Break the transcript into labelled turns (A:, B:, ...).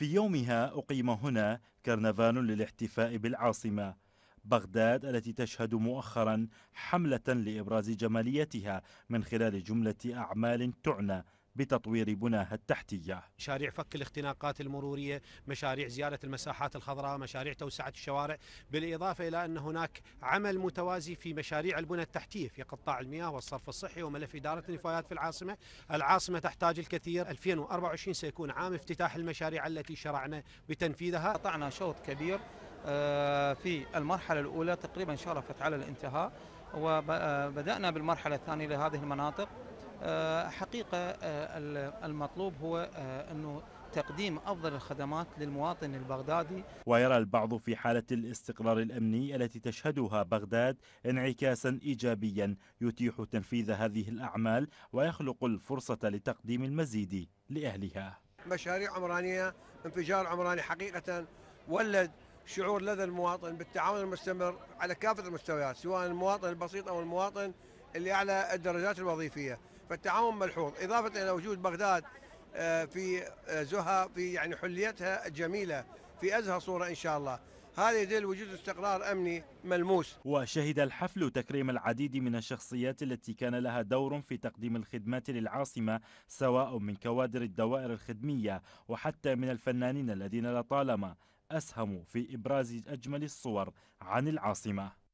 A: في يومها أقيم هنا كرنفال للاحتفاء بالعاصمة بغداد التي تشهد مؤخرا حملة لإبراز جماليتها من خلال جملة أعمال تعنى بتطوير بناها التحتية
B: مشاريع فك الاختناقات المرورية مشاريع زيادة المساحات الخضراء مشاريع توسعة الشوارع بالإضافة إلى أن هناك عمل متوازي في مشاريع البنى التحتية في قطاع المياه والصرف الصحي وملف إدارة النفايات في العاصمة العاصمة تحتاج الكثير 2024 سيكون عام افتتاح المشاريع التي
C: شرعنا بتنفيذها قطعنا شوط كبير آه، في المرحلة الأولى تقريبا شرفت على الانتهاء وبدأنا آه، بالمرحلة الثانية لهذه المناطق آه، حقيقة آه، المطلوب هو آه، أنه تقديم أفضل الخدمات للمواطن البغدادي
A: ويرى البعض في حالة الاستقرار الأمني التي تشهدها بغداد انعكاسا إيجابيا يتيح تنفيذ هذه الأعمال ويخلق الفرصة لتقديم المزيد لأهلها
D: مشاريع عمرانية انفجار عمراني حقيقة ولد شعور لدى المواطن بالتعاون المستمر على كافة المستويات سواء المواطن البسيط أو المواطن اللي على الدرجات الوظيفية فالتعاون ملحوظ إضافة إلى وجود بغداد آه، في آه، زها في يعني حليتها الجميلة في أزهى صورة إن شاء الله
A: هذا يدل وجود استقرار أمني ملموس وشهد الحفل تكريم العديد من الشخصيات التي كان لها دور في تقديم الخدمات للعاصمة سواء من كوادر الدوائر الخدمية وحتى من الفنانين الذين لطالما أسهموا في إبراز أجمل الصور عن العاصمة